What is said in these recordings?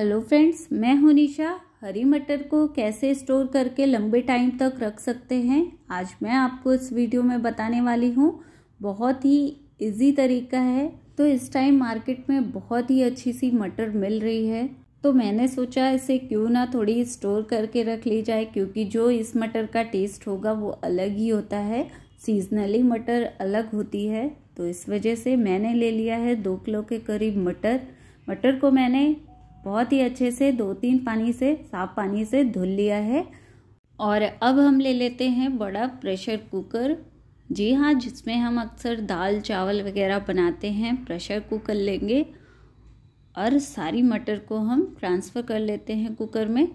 hello friends मैं हूं निशा हरी मटर को कैसे स्टोर करके लंबे टाइम तक रख सकते हैं आज मैं आपको इस वीडियो में बताने वाली हूं बहुत ही इजी तरीका है तो इस टाइम मार्केट में बहुत ही अच्छी सी मटर मिल रही है तो मैंने सोचा इसे क्यों ना थोड़ी स्टोर करके रख ली जाए क्योंकि जो इस मटर का टेस्ट होगा वो अलग ही होता है सीजनली मटर अलग होती है तो इस वजह से मैंने ले लिया है दो किलो के करीब मटर मटर को मैंने बहुत ही अच्छे से दो तीन पानी से साफ पानी से धुल लिया है और अब हम ले लेते हैं बड़ा प्रेशर कुकर जी हाँ जिसमें हम अक्सर दाल चावल वगैरह बनाते हैं प्रेशर कुकर लेंगे और सारी मटर को हम ट्रांसफ़र कर लेते हैं कुकर में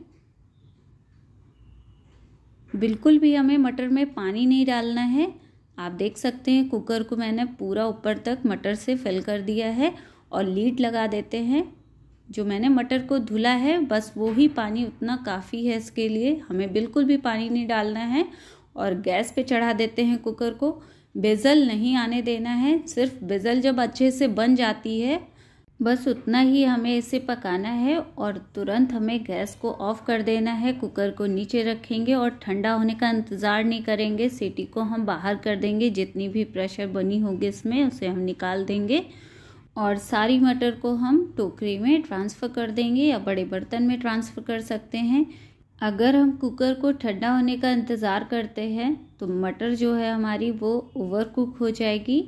बिल्कुल भी हमें मटर में पानी नहीं डालना है आप देख सकते हैं कुकर को मैंने पूरा ऊपर तक मटर से फिल कर दिया है और लीड लगा देते हैं जो मैंने मटर को धुला है बस वो ही पानी उतना काफ़ी है इसके लिए हमें बिल्कुल भी पानी नहीं डालना है और गैस पे चढ़ा देते हैं कुकर को बेज़ल नहीं आने देना है सिर्फ बेज़ल जब अच्छे से बन जाती है बस उतना ही हमें इसे पकाना है और तुरंत हमें गैस को ऑफ़ कर देना है कुकर को नीचे रखेंगे और ठंडा होने का इंतज़ार नहीं करेंगे सीटी को हम बाहर कर देंगे जितनी भी प्रेशर बनी होगी इसमें उसे हम निकाल देंगे और सारी मटर को हम टोकरी में ट्रांसफ़र कर देंगे या बड़े बर्तन में ट्रांसफ़र कर सकते हैं अगर हम कुकर को ठंडा होने का इंतज़ार करते हैं तो मटर जो है हमारी वो ओवर कुक हो जाएगी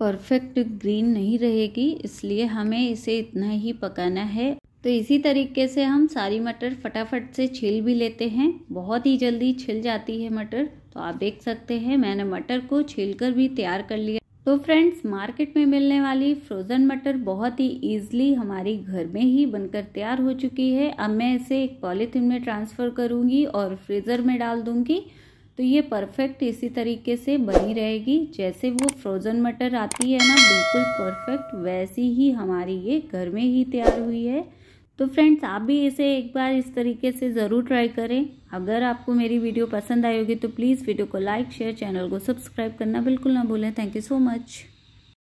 परफेक्ट ग्रीन नहीं रहेगी इसलिए हमें इसे इतना ही पकाना है तो इसी तरीके से हम सारी मटर फटाफट से छील भी लेते हैं बहुत ही जल्दी छिल जाती है मटर तो आप देख सकते हैं मैंने मटर को छील कर भी तैयार कर लिया तो फ्रेंड्स मार्केट में मिलने वाली फ्रोज़न मटर बहुत ही ईजिली हमारी घर में ही बनकर तैयार हो चुकी है अब मैं इसे एक पॉलीथीन में ट्रांसफ़र करूँगी और फ्रीज़र में डाल दूँगी तो ये परफेक्ट इसी तरीके से बनी रहेगी जैसे वो फ्रोज़न मटर आती है ना बिल्कुल परफेक्ट वैसी ही हमारी ये घर में ही तैयार हुई है तो फ्रेंड्स आप भी इसे एक बार इस तरीके से ज़रूर ट्राई करें अगर आपको मेरी वीडियो पसंद आई होगी तो प्लीज़ वीडियो को लाइक शेयर चैनल को सब्सक्राइब करना बिल्कुल ना भूलें थैंक यू सो मच